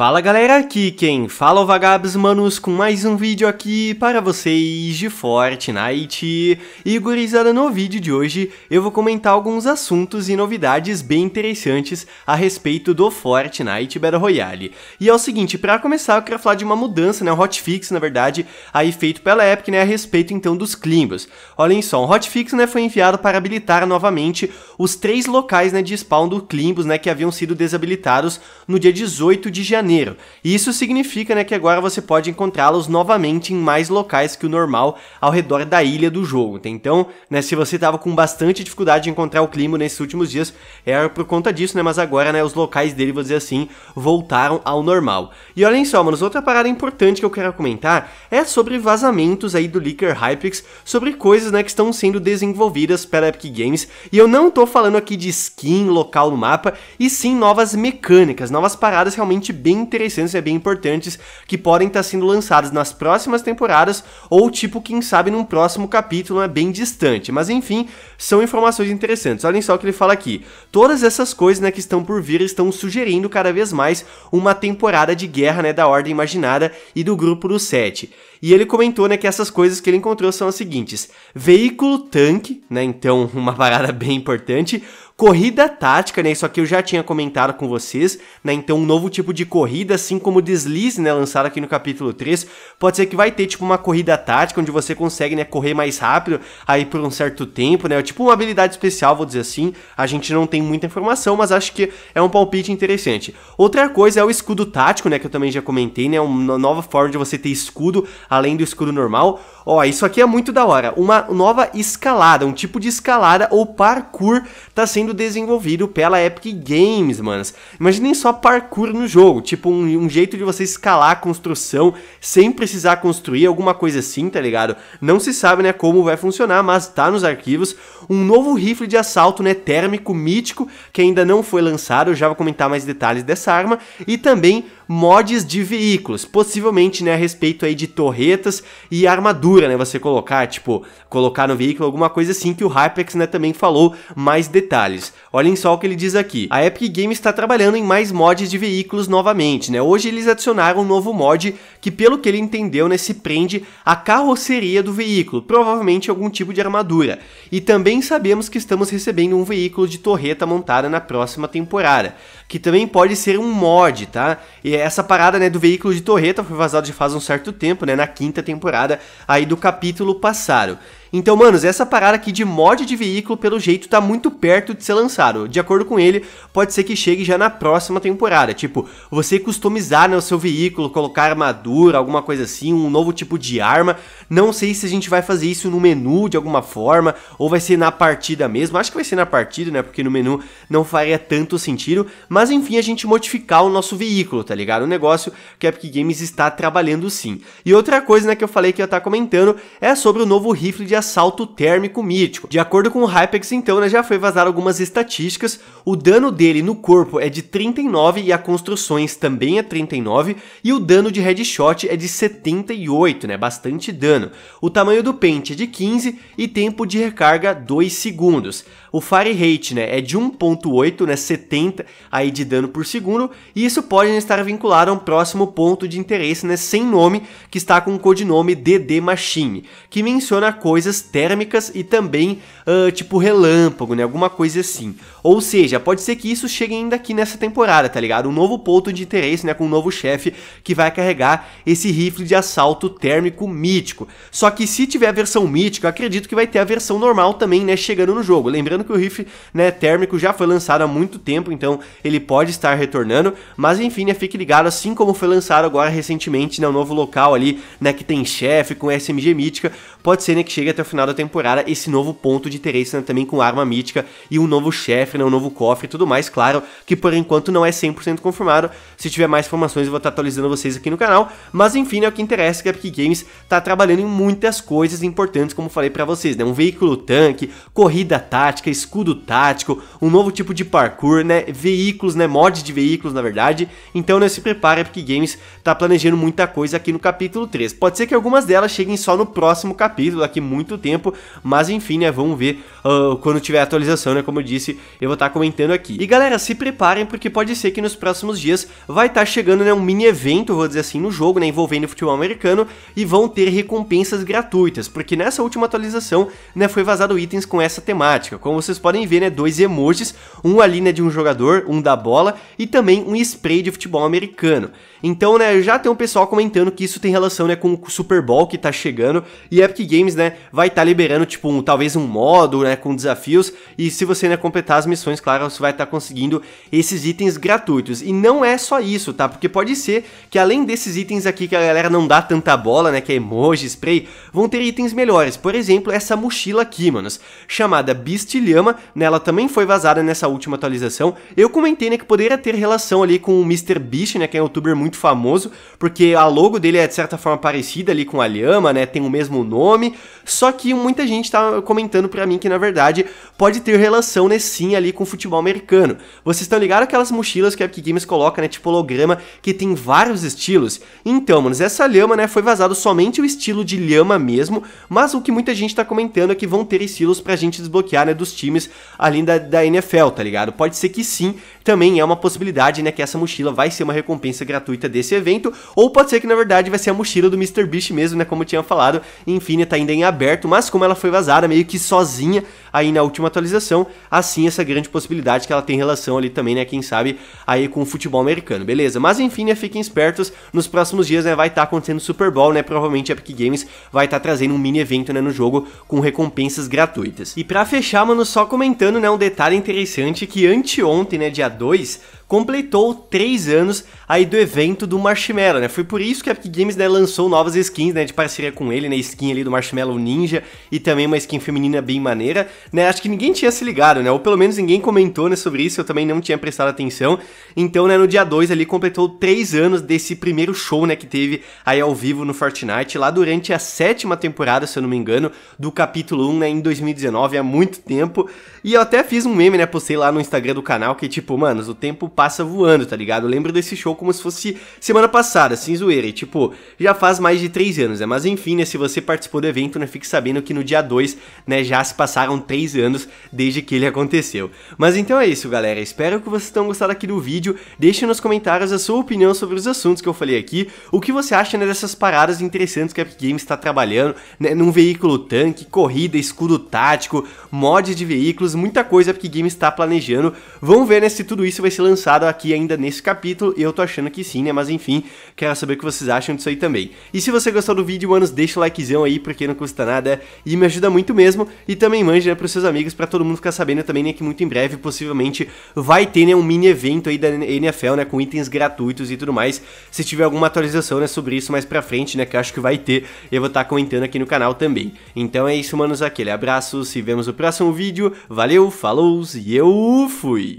Fala galera, aqui quem fala é o Vagabs Manos com mais um vídeo aqui para vocês de Fortnite. E gurizada, no vídeo de hoje eu vou comentar alguns assuntos e novidades bem interessantes a respeito do Fortnite Battle Royale. E é o seguinte, para começar eu quero falar de uma mudança, né, um hotfix na verdade, aí feito pela Epic, né, a respeito então dos climbos. Olhem só, um hotfix né, foi enviado para habilitar novamente os três locais né, de spawn do climbos né, que haviam sido desabilitados no dia 18 de janeiro janeiro. E isso significa né, que agora você pode encontrá-los novamente em mais locais que o normal ao redor da ilha do jogo. Então, né, se você estava com bastante dificuldade de encontrar o clima nesses últimos dias, era é por conta disso, né? Mas agora né, os locais dele, vou dizer assim, voltaram ao normal. E olhem só, manos, outra parada importante que eu quero comentar é sobre vazamentos aí do Leaker Hypix, sobre coisas né, que estão sendo desenvolvidas pela Epic Games. E eu não tô falando aqui de skin, local no mapa, e sim novas mecânicas, novas paradas realmente bem interessantes e bem importantes que podem estar sendo lançadas nas próximas temporadas ou, tipo, quem sabe num próximo capítulo, é né, bem distante. Mas enfim, são informações interessantes. Olhem só o que ele fala aqui. Todas essas coisas né, que estão por vir estão sugerindo cada vez mais uma temporada de guerra né, da Ordem Imaginada e do Grupo dos Sete. E ele comentou né, que essas coisas que ele encontrou são as seguintes: veículo tanque, né, então uma parada bem importante, Corrida tática, né? Isso aqui eu já tinha comentado com vocês, né? Então, um novo tipo de corrida, assim como deslize, né? Lançado aqui no capítulo 3. Pode ser que vai ter, tipo, uma corrida tática, onde você consegue, né? Correr mais rápido aí por um certo tempo, né? Tipo, uma habilidade especial, vou dizer assim. A gente não tem muita informação, mas acho que é um palpite interessante. Outra coisa é o escudo tático, né? Que eu também já comentei, né? Uma nova forma de você ter escudo, além do escudo normal. Ó, isso aqui é muito da hora. Uma nova escalada, um tipo de escalada ou parkour tá sendo sendo desenvolvido pela Epic Games, manos. Imaginem só parkour no jogo, tipo um, um jeito de você escalar a construção sem precisar construir alguma coisa assim, tá ligado? Não se sabe, né, como vai funcionar, mas tá nos arquivos um novo rifle de assalto, né, térmico mítico que ainda não foi lançado, eu já vou comentar mais detalhes dessa arma e também mods de veículos, possivelmente, né, a respeito aí de torretas e armadura, né, você colocar, tipo, colocar no veículo alguma coisa assim que o Hypex, né, também falou mais detalhes. Olhem só o que ele diz aqui. A Epic Games está trabalhando em mais mods de veículos novamente, né? Hoje eles adicionaram um novo mod que, pelo que ele entendeu, né, se prende à carroceria do veículo, provavelmente algum tipo de armadura. E também sabemos que estamos recebendo um veículo de torreta montada na próxima temporada que também pode ser um mod, tá? E essa parada, né, do veículo de torreta foi vazado já faz um certo tempo, né, na quinta temporada aí do capítulo passado. Então, manos, essa parada aqui de mod de veículo, pelo jeito, tá muito perto de ser lançado. De acordo com ele, pode ser que chegue já na próxima temporada. Tipo, você customizar né, o seu veículo, colocar armadura, alguma coisa assim, um novo tipo de arma. Não sei se a gente vai fazer isso no menu de alguma forma, ou vai ser na partida mesmo. Acho que vai ser na partida, né? Porque no menu não faria tanto sentido. Mas enfim, a gente modificar o nosso veículo, tá ligado? Um negócio que a Epic Games está trabalhando sim. E outra coisa, né, que eu falei que eu tá comentando é sobre o novo rifle de assalto térmico mítico. De acordo com o Hypex, então, né, já foi vazado algumas estatísticas, o dano dele no corpo é de 39 e a construções também é 39 e o dano de headshot é de 78, né, bastante dano. O tamanho do pente é de 15 e tempo de recarga 2 segundos. O fire rate, né, é de 1.8, né, 70 aí de dano por segundo e isso pode estar vinculado a um próximo ponto de interesse, né, sem nome, que está com o codinome DD Machine, que menciona coisas coisas térmicas e também uh, tipo relâmpago, né? Alguma coisa assim. Ou seja, pode ser que isso chegue ainda aqui nessa temporada, tá ligado? Um novo ponto de interesse, né? Com um novo chefe que vai carregar esse rifle de assalto térmico mítico. Só que se tiver a versão mítica, acredito que vai ter a versão normal também, né? Chegando no jogo. Lembrando que o rifle né, térmico já foi lançado há muito tempo, então ele pode estar retornando. Mas enfim, né? Fique ligado, assim como foi lançado agora recentemente, né? Um novo local ali, né? Que tem chefe com SMG mítica pode ser né, que chegue até o final da temporada esse novo ponto de interesse né, também com arma mítica e um novo chefe, né, um novo cofre e tudo mais, claro, que por enquanto não é 100% confirmado. Se tiver mais informações eu vou estar atualizando vocês aqui no canal, mas enfim, é o que interessa é que a Epic Games está trabalhando em muitas coisas importantes, como falei para vocês, né, um veículo tanque, corrida tática, escudo tático, um novo tipo de parkour, né, veículos, né, mods de veículos, na verdade. Então, né, se prepara, a Epic Games está planejando muita coisa aqui no capítulo 3. Pode ser que algumas delas cheguem só no próximo capítulo capítulo daqui muito tempo, mas enfim, né, vamos ver uh, quando tiver atualização, né, como eu disse, eu vou estar tá comentando aqui. E galera, se preparem porque pode ser que nos próximos dias vai estar tá chegando, né, um mini evento, vou dizer assim, no jogo, né, envolvendo futebol americano e vão ter recompensas gratuitas, porque nessa última atualização, né, foi vazado itens com essa temática. Como vocês podem ver, né, dois emojis, um ali, né, de um jogador, um da bola e também um spray de futebol americano. Então, né, já tem um pessoal comentando que isso tem relação, né, com o Super Bowl que tá chegando e é porque Games, né, vai estar tá liberando, tipo, um, talvez um modo, né, com desafios, e se você, né, completar as missões, claro, você vai estar tá conseguindo esses itens gratuitos. E não é só isso, tá? Porque pode ser que além desses itens aqui que a galera não dá tanta bola, né, que é emoji, spray, vão ter itens melhores. Por exemplo, essa mochila aqui, manos, chamada Bistilhama, né, ela também foi vazada nessa última atualização. Eu comentei, né, que poderia ter relação ali com o Mr. Beast, né, que é um youtuber muito famoso, porque a logo dele é de certa forma parecida ali com a Lhama, né, tem o mesmo nome, nome. Só que muita gente tá comentando para mim que na verdade pode ter relação nesse sim ali com o futebol americano. Vocês estão ligados aquelas mochilas que a Epic Games coloca, né, tipo holograma, que tem vários estilos? Então, mano, essa lhama, né, foi vazado somente o estilo de lhama mesmo, mas o que muita gente tá comentando é que vão ter estilos pra gente desbloquear, né, dos times além da, da NFL, tá ligado? Pode ser que sim, também é uma possibilidade, né, que essa mochila vai ser uma recompensa gratuita desse evento, ou pode ser que na verdade vai ser a mochila do Mr. Beast mesmo, né, como eu tinha falado, enfim, tá ainda em aberto, mas como ela foi vazada meio que sozinha aí na última atualização, assim essa grande possibilidade que ela tem relação ali também, né, quem sabe aí com o futebol americano, beleza? Mas enfim, né, fiquem espertos, nos próximos dias, né, vai estar tá acontecendo Super Bowl, né, provavelmente a Epic Games vai estar tá trazendo um mini evento, né, no jogo com recompensas gratuitas. E para fechar, mano, só comentando, né, um detalhe interessante que anteontem, né, dia 2 completou 3 anos aí do evento do Marshmallow, né? Foi por isso que a Epic Games né, lançou novas skins, né, de parceria com ele, né, skin ali do Marshmallow Ninja e também uma skin feminina bem maneira, né? Acho que ninguém tinha se ligado, né? Ou pelo menos ninguém comentou, né, sobre isso, eu também não tinha prestado atenção. Então, né, no dia 2 ali completou 3 anos desse primeiro show, né, que teve aí ao vivo no Fortnite, lá durante a sétima temporada, se eu não me engano, do capítulo 1, né, em 2019, há muito tempo. E eu até fiz um meme, né, postei lá no Instagram do canal que tipo, mano, o tempo passa voando, tá ligado? Eu lembro desse show como se fosse semana passada, sem zoeira. E, tipo, já faz mais de três anos, né? Mas enfim, né? Se você participou do evento, né? Fique sabendo que no dia 2, né? Já se passaram três anos desde que ele aconteceu. Mas então é isso, galera. Espero que vocês tenham gostado aqui do vídeo. Deixe nos comentários a sua opinião sobre os assuntos que eu falei aqui. O que você acha, né? Dessas paradas interessantes que a Epic Games está trabalhando, né? Num veículo tanque, corrida, escudo tático, mod de veículos, muita coisa que a Epic Games está planejando. Vamos ver, né? Se tudo isso vai ser lançado aqui ainda nesse capítulo, eu tô achando que sim, né? Mas enfim, quero saber o que vocês acham disso aí também. E se você gostou do vídeo, manos, deixa o likezão aí, porque não custa nada e me ajuda muito mesmo. E também manja né, pros seus amigos, pra todo mundo ficar sabendo também, né, que muito em breve, possivelmente, vai ter, né, um mini evento aí da NFL, né, com itens gratuitos e tudo mais. Se tiver alguma atualização, né, sobre isso mais pra frente, né, que eu acho que vai ter, eu vou estar tá comentando aqui no canal também. Então é isso, manos, aquele abraço, se vemos no próximo vídeo, valeu, falou e eu fui!